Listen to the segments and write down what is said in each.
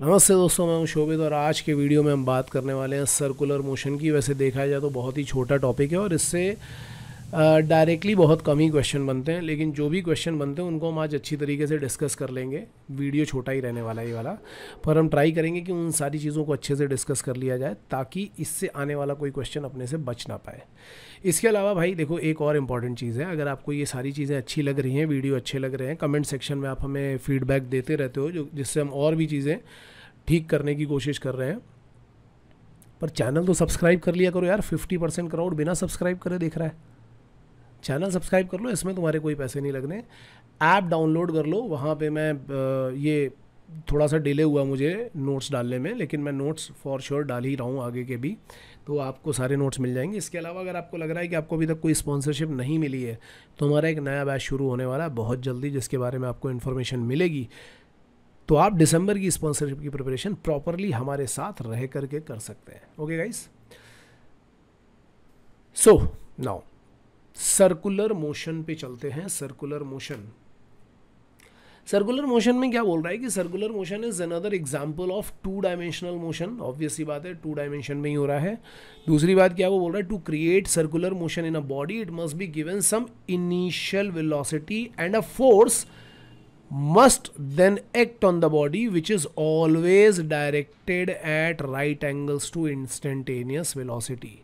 नमस्ते दोस्तों मैं हूं शोभित और आज के वीडियो में हम बात करने वाले हैं सर्कुलर मोशन की वैसे देखा जाए तो बहुत ही छोटा टॉपिक है और इससे डायरेक्टली बहुत कम ही क्वेश्चन बनते हैं लेकिन जो भी क्वेश्चन बनते हैं उनको हम आज अच्छी तरीके से डिस्कस कर लेंगे वीडियो छोटा ही रहने वाला ये वाला पर हम ट्राई करेंगे कि उन सारी चीज़ों को अच्छे से डिस्कस कर लिया जाए ताकि इससे आने वाला कोई क्वेश्चन अपने से बच ना पाए इसके अलावा भाई देखो एक और इम्पॉर्टेंट चीज़ है अगर आपको ये सारी चीज़ें अच्छी लग रही हैं वीडियो अच्छे लग रहे हैं कमेंट सेक्शन में आप हमें फीडबैक देते रहते हो जो जिससे हम और भी चीज़ें ठीक करने की कोशिश कर रहे हैं पर चैनल तो सब्सक्राइब कर लिया करो यार 50 परसेंट क्राउड बिना सब्सक्राइब करे देख रहा है चैनल सब्सक्राइब कर लो इसमें तुम्हारे कोई पैसे नहीं लगने ऐप डाउनलोड कर लो वहाँ पे मैं ये थोड़ा सा डिले हुआ मुझे नोट्स डालने में लेकिन मैं नोट्स फॉर श्योर डाल ही रहा हूँ आगे के भी तो आपको सारे नोट्स मिल जाएंगे इसके अलावा अगर आपको लग रहा है कि आपको अभी तक कोई स्पॉन्सरशिप नहीं मिली है तो हमारा एक नया बैच शुरू होने वाला है बहुत जल्दी जिसके बारे में आपको इन्फॉर्मेशन मिलेगी तो आप दिसंबर की स्पॉन्सरशिप की प्रिपरेशन प्रॉपरली हमारे साथ रह करके कर सकते हैं okay guys so now circular motion पे चलते हैं सर्कुलर मोशन सर्कुलर मोशन में क्या बोल रहा है कि circular motion is another example of two dimensional motion obviously बात है टू डायमेंशन में ही हो रहा है दूसरी बात क्या वो बोल रहा है to create circular motion in a body it must be given some initial velocity and a force must then act on the body which is always directed at right angles to instantaneous velocity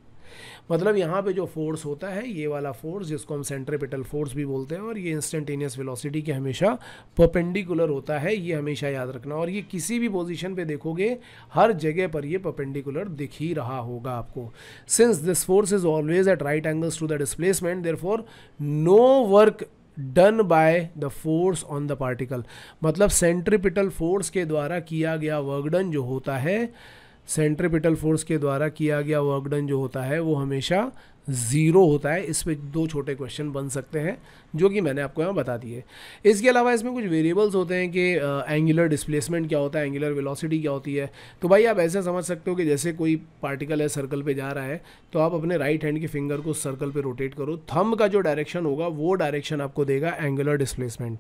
मतलब यहाँ पे जो force होता है ये वाला force जिसको हम सेंट्रिपिटल फोर्स भी बोलते हैं और ये इंस्टेंटेनियस वेलोसिटी के हमेशा पपेंडिकुलर होता है ये हमेशा याद रखना और ये किसी भी पोजीशन पे देखोगे हर जगह पर ये पपेंडिकुलर दिख ही रहा होगा आपको since this force is always at right angles to the displacement therefore no work done by the force on the particle मतलब सेंट्रिपिटल फोर्स के द्वारा किया गया वर्कडन जो होता है सेंट्रिपिटल फोर्स के द्वारा किया गया वर्क डन जो होता है वो हमेशा ज़ीरो होता है इस पर दो छोटे क्वेश्चन बन सकते हैं जो कि मैंने आपको यहाँ बता दिए इसके अलावा इसमें कुछ वेरिएबल्स होते हैं कि एंगुलर डिस्प्लेसमेंट क्या होता है एंगुलर वेलोसिटी क्या होती है तो भाई आप ऐसे समझ सकते हो कि जैसे कोई पार्टिकल है सर्कल पे जा रहा है तो आप अपने राइट हैंड के फिंगर को सर्कल पर रोटेट करो थम का जो डायरेक्शन होगा वो डायरेक्शन आपको देगा एंगुलर डिस्प्लेसमेंट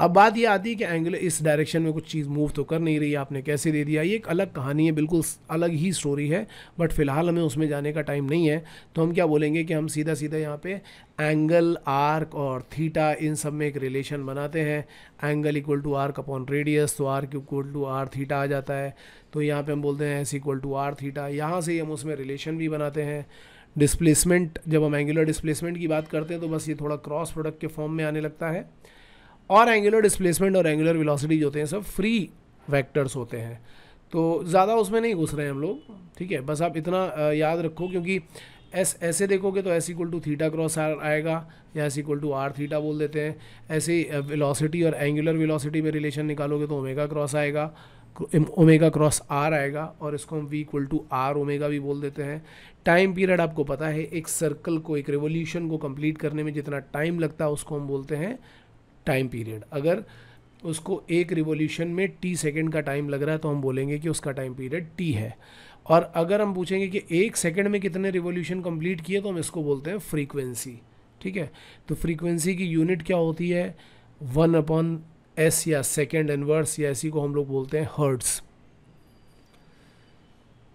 अब बात ये आती है कि एंगल इस डायरेक्शन में कुछ चीज़ मूव तो कर नहीं रही आपने कैसे दे दिया ये एक अलग कहानी है बिल्कुल अलग ही स्टोरी है बट फिलहाल हमें उसमें जाने का टाइम नहीं है तो हम क्या बोलेंगे कि हम सीधा सीधा यहाँ पे एंगल आर्क और थीटा इन सब में एक रिलेशन बनाते हैं angle equal to arc upon radius तो arc equal to R theta आ जाता है तो यहाँ पे हम बोलते हैं S equal to R theta यहाँ से ही हम उसमें रिलेशन भी बनाते हैं डिस्प्लेसमेंट जब हम एंगुलर डिस्प्लेसमेंट की बात करते हैं तो बस ये थोड़ा क्रॉस प्रोडक्ट के फॉर्म में आने लगता है और एंगुलर डिस्प्लेसमेंट और एंगुलर जो होते हैं सब फ्री वेक्टर्स होते हैं तो ज़्यादा उसमें नहीं घुस रहे हैं हम लोग ठीक है बस आप इतना याद रखो क्योंकि एस ऐसे देखोगे तो S equal to theta cross R आएगा या S equal to R theta बोल देते हैं ऐसे वेलोसिटी और एंगुलर वेलोसिटी में रिलेशन निकालोगे तो ओमेगा क्रॉस आएगा ओमेगा क्रॉस आर आएगा और इसको हम V equal to R omega भी बोल देते हैं टाइम पीरियड आपको पता है एक सर्कल को एक रेवोल्यूशन को कंप्लीट करने में जितना टाइम लगता है उसको हम बोलते हैं टाइम पीरियड अगर उसको एक रिवोल्यूशन में टी सेकेंड का टाइम लग रहा है तो हम बोलेंगे कि उसका टाइम पीरियड टी है और अगर हम पूछेंगे कि एक सेकेंड में कितने रिवोल्यूशन कंप्लीट किए तो हम इसको बोलते हैं फ्रीक्वेंसी ठीक है तो फ्रीक्वेंसी की यूनिट क्या होती है वन अपॉन एस या सेकेंड एनवर्स या ऐसी को हम लोग बोलते हैं हर्ट्स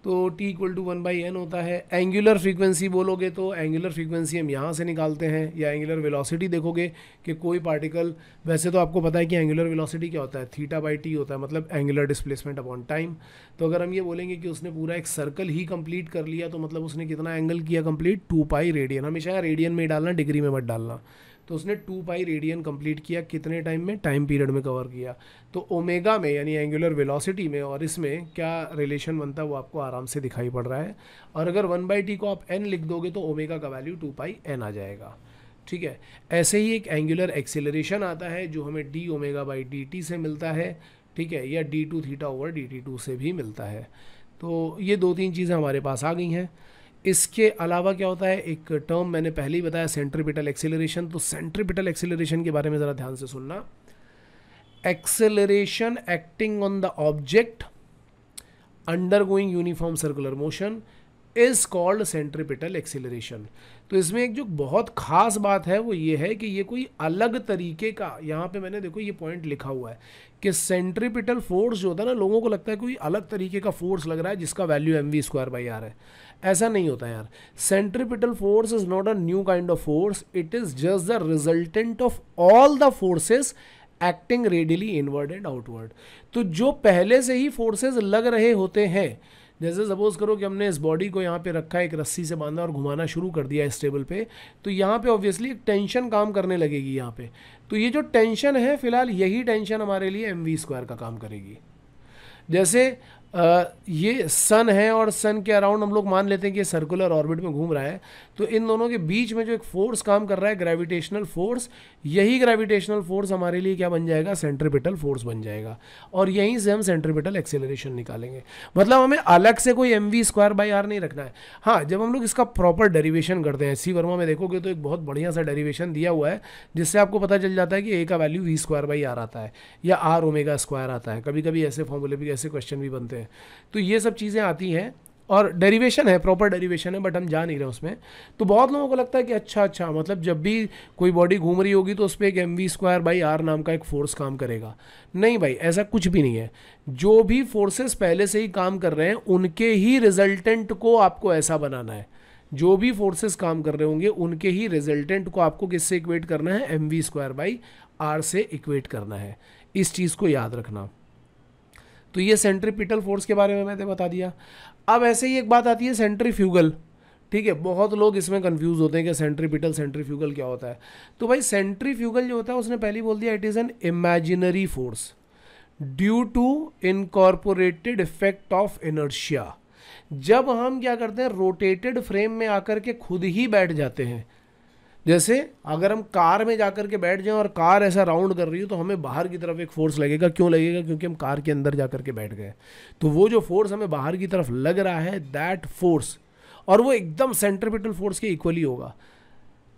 तो t equal to one by N होता है एंगुलर फ्रीक्वेंसी बोलोगे तो एंगुलर फ्रीक्वेंसी हम यहाँ से निकालते हैं या एंगुलर वेलोसिटी देखोगे कि कोई पार्टिकल वैसे तो आपको पता है कि एंगुलर वेलोसिटी क्या होता है थीटा बाई टी होता है मतलब एंगुलर डिस्प्लेसमेंट अपॉन टाइम तो अगर हम ये बोलेंगे कि उसने पूरा एक सर्कल ही कंप्लीट कर लिया तो मतलब उसने कितना एंगल किया कंप्लीट टू पाई रेडियन हमेशा रेडियन में डालना डिग्री में मत डालना तो उसने टू पाई रेडियन कंप्लीट किया कितने टाइम में टाइम पीरियड में कवर किया तो ओमेगा में यानी एंगुलर वेलोसिटी में और इसमें क्या रिलेशन बनता है वो आपको आराम से दिखाई पड़ रहा है और अगर वन बाई टी को आप एन लिख दोगे तो ओमेगा का वैल्यू टू पाई एन आ जाएगा ठीक है ऐसे ही एक एंगुलर एक्सेलरेशन आता है जो हमें D omega by D T से मिलता है ठीक है या D two theta over D T two से भी मिलता है तो ये दो तीन चीज़ें हमारे पास आ गई हैं इसके अलावा क्या होता है एक टर्म मैंने पहले ही बताया सेंट्रीपिटल एक्सेलरेशन तो सेंट्रीपिटल एक्सेलरेशन के बारे में ज़रा ध्यान से सुनना acceleration acting on the object undergoing uniform circular motion is called centripetal acceleration तो इसमें एक जो बहुत ख़ास बात है वो ये है कि ये कोई अलग तरीके का यहाँ पे मैंने देखो ये पॉइंट लिखा हुआ है कि सेंट्रीपिटल फोर्स जो होता है ना लोगों को लगता है कोई अलग तरीके का फोर्स लग रहा है जिसका value M V square by R है ऐसा नहीं होता यार centripetal force is not a new kind of force it is just the resultant of all the forces acting radially inward and outward तो जो पहले से ही फोर्सेज लग रहे होते हैं जैसे सपोज़ करो कि हमने इस बॉडी को यहाँ पे रखा एक रस्सी से बांधा और घुमाना शुरू कर दिया इस टेबल पे तो यहाँ पे ऑब्वियसली एक टेंशन काम करने लगेगी यहाँ पे तो ये जो टेंशन है फिलहाल यही टेंशन हमारे लिए एम वी स्क्वायर का काम करेगी जैसे आ, ये सन है और सन के अराउंड हम लोग मान लेते हैं कि सर्कुलर ऑर्बिट में घूम रहा है तो इन दोनों के बीच में जो एक फोर्स काम कर रहा है ग्रेविटेशनल फोर्स यही ग्रेविटेशनल फोर्स हमारे लिए क्या बन जाएगा सेंट्रिपिटल फोर्स बन जाएगा और यहीं से हम सेंट्रिपिटल एक्सेलरेशन निकालेंगे मतलब हमें अलग से कोई M V square by R नहीं रखना है हाँ जब हम लोग इसका प्रॉपर डेरीवेशन करते हैं सी वर्मा में देखोगे तो एक बहुत बढ़िया सा डेरीवेशन दिया हुआ है जिससे आपको पता चल जाता है कि ए का value V square by R आता है या आर ओमेगा स्क्वायर आता है कभी कभी ऐसे फॉर्मूले भी ऐसे क्वेश्चन भी बनते हैं तो ये सब चीज़ें आती हैं और डेरिवेशन है प्रॉपर डेरिवेशन है बट हम जा नहीं रहे उसमें तो बहुत लोगों को लगता है कि अच्छा अच्छा मतलब जब भी कोई बॉडी घूम रही होगी तो उस पर एक M V square by R नाम का एक फोर्स काम करेगा नहीं भाई ऐसा कुछ भी नहीं है जो भी फोर्सेस पहले से ही काम कर रहे हैं उनके ही रिजल्टेंट को आपको ऐसा बनाना है जो भी फोर्सेस काम कर रहे होंगे उनके ही रिजल्टेंट को आपको किससे इक्वेट करना है M V square by R से इक्वेट करना है इस चीज़ को याद रखना तो ये सेंट्रीपिटल फोर्स के बारे में मैंने बता दिया अब ऐसे ही एक बात आती है सेंट्रीफ्यूगल ठीक है बहुत लोग इसमें कंफ्यूज होते हैं कि सेंट्रीपिटल सेंट्रीफ्यूगल क्या होता है तो भाई सेंट्रीफ्यूगल जो होता है उसने पहली बोल दिया it is an imaginary force due to incorporated effect of inertia जब हम क्या करते हैं रोटेटेड फ्रेम में आकर के खुद ही बैठ जाते हैं जैसे अगर हम कार में जाकर के बैठ जाएं और कार ऐसा राउंड कर रही हो तो हमें बाहर की तरफ एक फोर्स लगेगा क्यों लगेगा क्योंकि हम कार के अंदर जाकर के बैठ गए तो वो जो फोर्स हमें बाहर की तरफ लग रहा है दैट फोर्स और वो एकदम सेंट्रिपिटल फोर्स के इक्वली होगा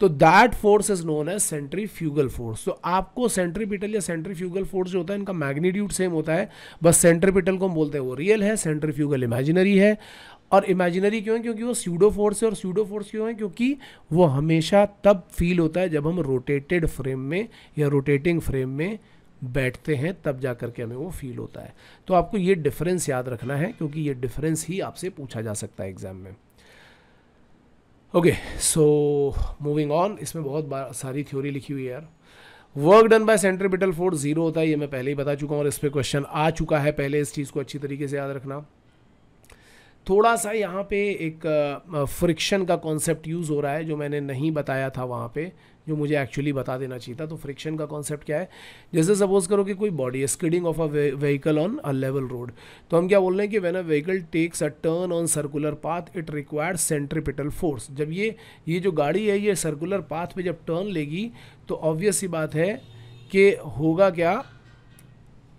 तो that force is known as fugal force तो आपको सेंट्रीपिटल या सेंट्री फ्यूगल फोर्स जो होता है इनका मैग्नीट्यूड सेम होता है बस सेंट्रीपिटल को हम बोलते हैं वो रियल है सेंट्री फ्यूगल इमेजिनरी है और इमेजिनरी क्यों है क्योंकि वो स्यूडो फोर्स है और स्यूडो फोर्स क्यों है क्योंकि वो हमेशा तब फील होता है जब हम रोटेटेड फ्रेम में या रोटेटिंग फ्रेम में बैठते हैं तब जा करके के हमें वो फील होता है तो आपको ये डिफरेंस याद रखना है क्योंकि ये डिफरेंस ही आपसे पूछा जा सकता है एग्जाम में ओके सो मूविंग ऑन इसमें बहुत सारी थ्योरी लिखी हुई है यार work done by centripetal force zero होता है ये मैं पहले ही बता चुका हूँ और इस पर क्वेश्चन आ चुका है पहले इस चीज़ को अच्छी तरीके से याद रखना थोड़ा सा यहाँ पे एक फ्रिक्शन का कॉन्सेप्ट यूज़ हो रहा है जो मैंने नहीं बताया था वहाँ पे जो मुझे एक्चुअली बता देना चाहिए था तो फ्रिक्शन का कॉन्सेप्ट क्या है जैसे सपोज करो कि कोई body skidding of a vehicle on a level road तो हम क्या बोल रहे हैं कि when a vehicle takes a turn on circular path it require centripetal force जब ये ये जो गाड़ी है ये सर्कुलर पाथ पे जब टर्न लेगी तो ऑब्वियस ही बात है कि होगा क्या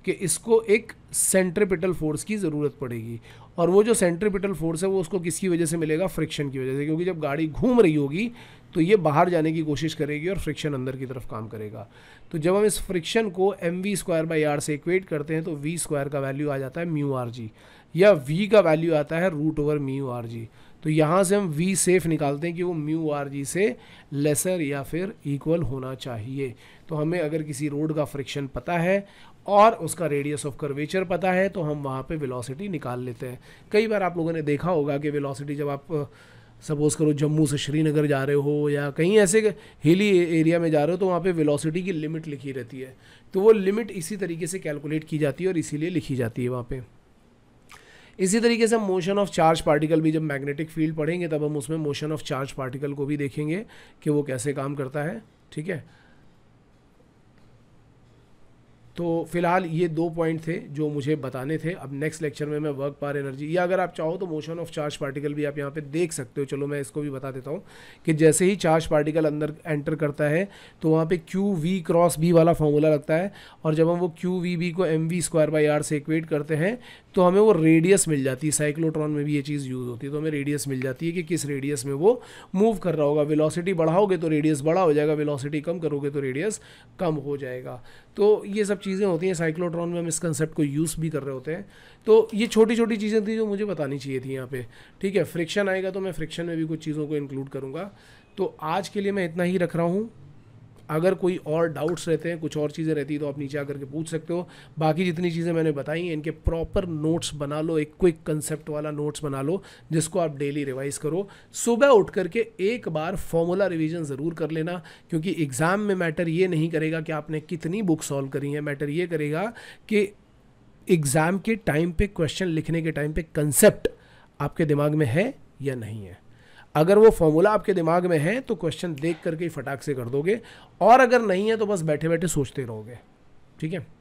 कि इसको एक सेंट्रिपिटल फोर्स की ज़रूरत पड़ेगी और वो जो सेंट्रिपिटल फोर्स है वो उसको किसकी वजह से मिलेगा फ्रिक्शन की वजह से क्योंकि जब गाड़ी घूम रही होगी तो ये बाहर जाने की कोशिश करेगी और फ्रिक्शन अंदर की तरफ काम करेगा तो जब हम इस फ्रिक्शन को M V square by R से इक्वेट करते हैं तो वी स्क्वायर का वैल्यू आ जाता है म्यू आर जी या वी का वैल्यू आता है root over mu R G तो यहाँ से हम वी सेफ निकालते हैं कि वो म्यू आर जी से लेसर या फिर इक्वल होना चाहिए तो हमें अगर किसी रोड का फ्रिक्शन पता है और उसका रेडियस ऑफ कर्वेचर पता है तो हम वहाँ पे वेलोसिटी निकाल लेते हैं कई बार आप लोगों ने देखा होगा कि वेलोसिटी जब आप सपोज़ करो जम्मू से श्रीनगर जा रहे हो या कहीं ऐसे हिली एरिया में जा रहे हो तो वहाँ पे वेलोसिटी की लिमिट लिखी रहती है तो वो लिमिट इसी तरीके से कैलकुलेट की जाती है और इसीलिए लिखी जाती है वहाँ पर इसी तरीके से मोशन ऑफ चार्ज पार्टिकल भी जब मैग्नेटिक फील्ड पढ़ेंगे तब हम उसमें मोशन ऑफ चार्ज पार्टिकल को भी देखेंगे कि वो कैसे काम करता है ठीक है तो फिलहाल ये दो पॉइंट थे जो मुझे बताने थे अब नेक्स्ट लेक्चर में मैं वर्क पार एनर्जी या अगर आप चाहो तो मोशन ऑफ चार्ज पार्टिकल भी आप यहाँ पे देख सकते हो चलो मैं इसको भी बता देता हूँ कि जैसे ही चार्ज पार्टिकल अंदर एंटर करता है तो वहाँ पे क्यू वी क्रॉस बी वाला फॉर्मूला लगता है और जब हम वो क्यू वी बी को M V square by R से इक्वेट करते हैं तो हमें वो रेडियस मिल जाती है साइक्लोट्रॉन में भी ये चीज़ यूज़ होती है तो हमें रेडियस मिल जाती है कि किस रेडियस में वो मूव कर रहा होगा वेलोसिटी बढ़ाओगे तो रेडियस बड़ा हो जाएगा वेलोसिटी कम करोगे तो रेडियस कम हो जाएगा तो ये सब चीज़ चीज़ें होती हैं साइक्लोट्रॉन में हम इस कंसेप्ट को यूज़ भी कर रहे होते हैं तो ये छोटी छोटी चीज़ें थी जो मुझे बतानी चाहिए थी यहाँ पे ठीक है फ्रिक्शन आएगा तो मैं फ्रिक्शन में भी कुछ चीज़ों को इंक्लूड करूँगा तो आज के लिए मैं इतना ही रख रहा हूँ अगर कोई और डाउट्स रहते हैं कुछ और चीज़ें रहती है तो आप नीचे आकर के पूछ सकते हो बाकी जितनी चीज़ें मैंने बताई इनके प्रॉपर नोट्स बना लो एक क्विक कंसेप्ट वाला नोट्स बना लो जिसको आप डेली रिवाइज करो सुबह उठ करके एक बार फॉर्मूला रिविजन ज़रूर कर लेना क्योंकि एग्ज़ाम में मैटर ये नहीं करेगा कि आपने कितनी बुक सॉल्व करी है मैटर ये करेगा कि एग्ज़ाम के टाइम पे क्वेश्चन लिखने के टाइम पे कंसेप्ट आपके दिमाग में है या नहीं है अगर वो फॉर्मूला आपके दिमाग में है तो क्वेश्चन देख करके फटाक से कर दोगे और अगर नहीं है तो बस बैठे बैठे सोचते रहोगे ठीक है